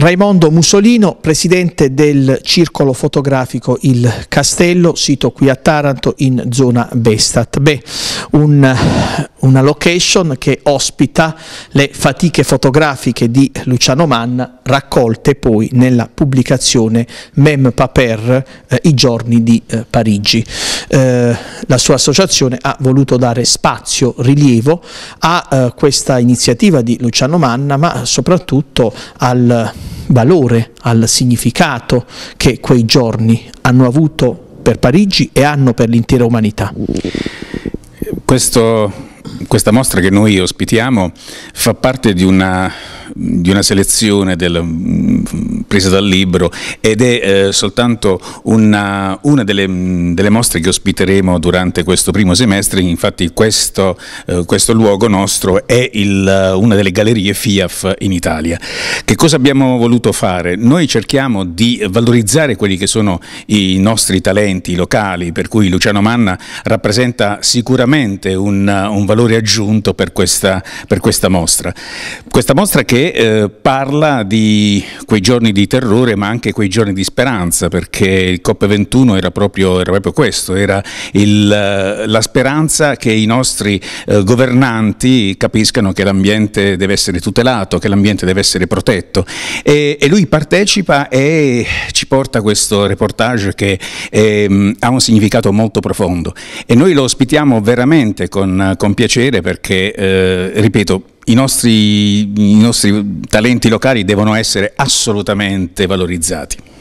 Raimondo Mussolino, presidente del circolo fotografico Il Castello, sito qui a Taranto in zona Bestat. Beh, un, una location che ospita le fatiche fotografiche di Luciano Manna, raccolte poi nella pubblicazione Mem Paper, eh, I giorni di eh, Parigi. Eh, la sua associazione ha voluto dare spazio, rilievo a eh, questa iniziativa di Luciano Manna, ma soprattutto al valore, al significato che quei giorni hanno avuto per Parigi e hanno per l'intera umanità. Questo, questa mostra che noi ospitiamo fa parte di una di una selezione del, mm, presa dal libro ed è eh, soltanto una, una delle, mm, delle, mostre che ospiteremo durante questo primo semestre, infatti questo, eh, questo luogo nostro è il, eh, una delle gallerie FIAF in Italia. Che cosa abbiamo voluto fare? Noi cerchiamo di valorizzare quelli che sono i nostri talenti locali, per cui Luciano Manna rappresenta sicuramente un, un valore aggiunto per questa, per questa mostra. Questa mostra che che eh, parla di quei giorni di terrore ma anche quei giorni di speranza perché il COP21 era proprio, era proprio questo, era il, eh, la speranza che i nostri eh, governanti capiscano che l'ambiente deve essere tutelato, che l'ambiente deve essere protetto e, e, lui partecipa e ci porta questo reportage che eh, ha un significato molto profondo e noi lo ospitiamo veramente con, con piacere perché, eh, ripeto, i nostri, i nostri talenti locali devono essere assolutamente valorizzati.